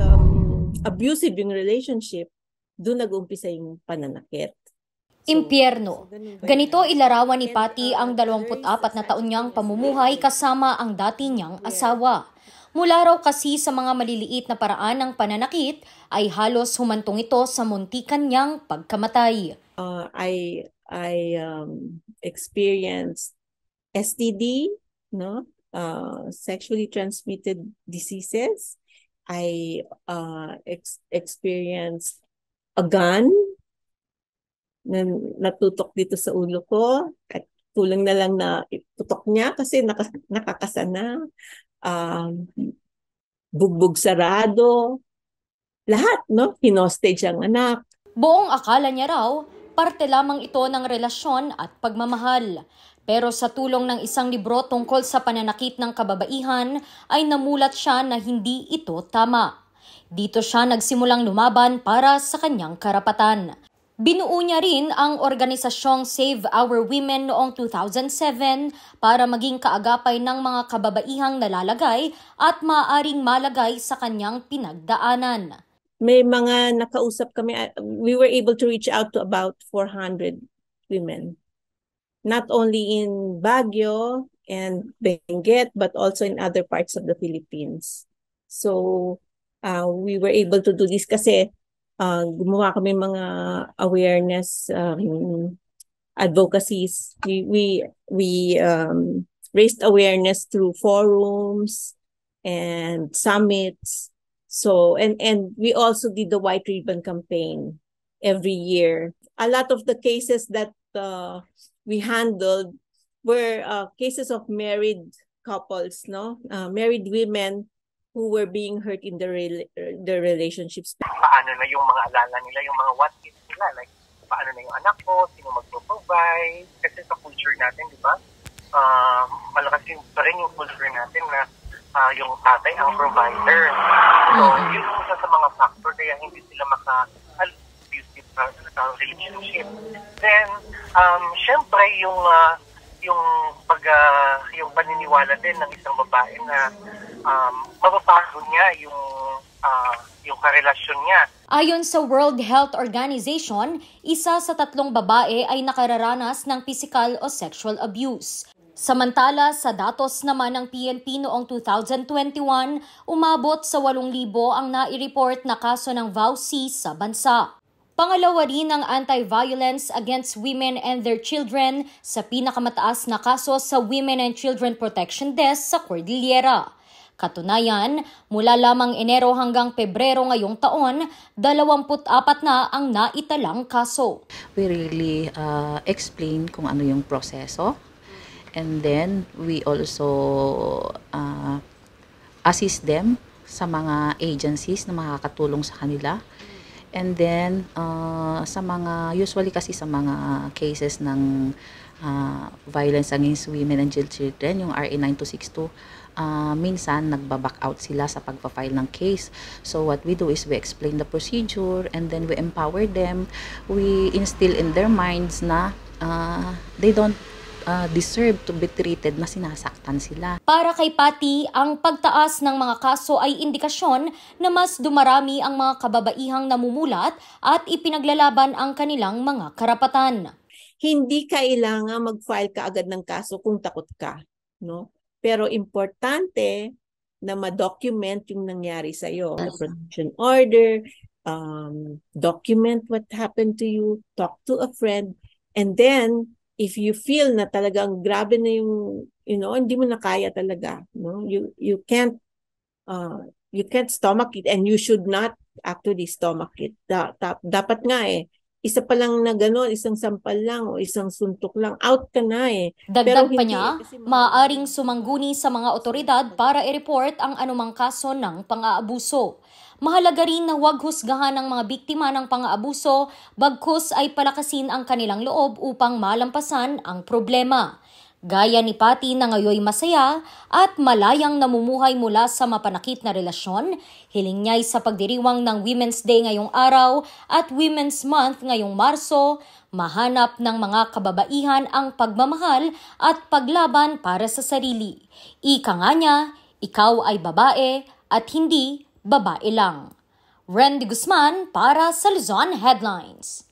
um, abusive yung relationship, doon nag-umpisa yung pananakit. Impyerno. Ganito ilarawan ni Patty uh, ang 24 na taon niyang pamumuhay kasama ang dati niyang asawa. Mula raw kasi sa mga maliliit na paraan ng pananakit ay halos humantong ito sa muntikan niyang pagkamatay. Uh, I I um, experienced STD, no? Uh, sexually transmitted diseases I uh, ex- experienced a gun na natutok dito sa ulo ko at tulang na lang na itutok niya kasi naka, nakakasana. Um, bugbog sarado. Lahat, no? Hinostage ang anak. Buong akala niya raw, parte lamang ito ng relasyon at pagmamahal. Pero sa tulong ng isang libro tungkol sa pananakit ng kababaihan ay namulat siya na hindi ito tama. Dito siya nagsimulang lumaban para sa kanyang karapatan. Binuo niya rin ang organisasyong Save Our Women noong 2007 para maging kaagapay ng mga kababaihang nalalagay at maaring malagay sa kanyang pinagdaanan. May mga nakausap kami, uh, we were able to reach out to about 400 women not only in Baguio and Benguet, but also in other parts of the Philippines. So, uh, we were able to do this kasi uh, gumawa kami mga awareness um, advocacies. We, we, we um, raised awareness through forums and summits. So, and, and we also did the White Ribbon campaign every year. A lot of the cases that uh, we handled were uh, cases of married couples, no, uh, married women who were being hurt in their re- their relationships. Paano na yung mga alala nila, yung mga what if nila, like paano na yung anak ko, sino magpo-provide? Kasi sa culture natin, di ba? Uh, malakas yung pa rin yung culture natin na uh, yung tatay ang mm-hmm. provider. So, yun yung isa sa mga factor kaya hindi sila maka uh, relationship. Then, um, syempre, yung, uh, yung, pag, uh, yung paniniwala din ng isang babae na um, mababago niya yung, uh, yung karelasyon niya. Ayon sa World Health Organization, isa sa tatlong babae ay nakararanas ng physical o sexual abuse. Samantala, sa datos naman ng PNP noong 2021, umabot sa 8,000 ang nai-report na kaso ng VAUC sa bansa. Pangalawa rin ang anti-violence against women and their children sa pinakamataas na kaso sa Women and Children Protection Desk sa Cordillera. Katunayan, mula lamang Enero hanggang Pebrero ngayong taon, 24 na ang naitalang kaso. We really uh, explain kung ano yung proseso and then we also uh, assist them sa mga agencies na makakatulong sa kanila. And then, uh, sa mga, usually kasi sa mga cases ng uh, violence against women and children, yung RA 9262, uh, minsan nagbaback out sila sa pagpa-file ng case. So what we do is we explain the procedure and then we empower them. We instill in their minds na uh, they don't uh, deserve to be treated na sinasaktan sila. Para kay Pati, ang pagtaas ng mga kaso ay indikasyon na mas dumarami ang mga kababaihang namumulat at ipinaglalaban ang kanilang mga karapatan. Hindi kailangan mag-file ka agad ng kaso kung takot ka, no? Pero importante na ma-document yung nangyari sa iyo, the protection order, um, document what happened to you, talk to a friend, and then if you feel na talagang grabe na yung you know hindi mo na kaya talaga no you you can't uh, you can't stomach it and you should not actually stomach it da, da, dapat nga eh isa pa lang na gano'n, isang sampal lang o isang suntok lang, out ka na eh. Dagdag Pero pa niya, eh, maaaring sumangguni sa mga otoridad para i-report ang anumang kaso ng pang-aabuso. Mahalaga rin na huwag husgahan ng mga biktima ng pang-aabuso, bagkus ay palakasin ang kanilang loob upang malampasan ang problema. Gaya ni Pati na ngayoy masaya at malayang namumuhay mula sa mapanakit na relasyon, hiling niya sa pagdiriwang ng Women's Day ngayong araw at Women's Month ngayong Marso, mahanap ng mga kababaihan ang pagmamahal at paglaban para sa sarili. Ika nga niya, ikaw ay babae at hindi babae lang. Randy Guzman para sa Luzon Headlines.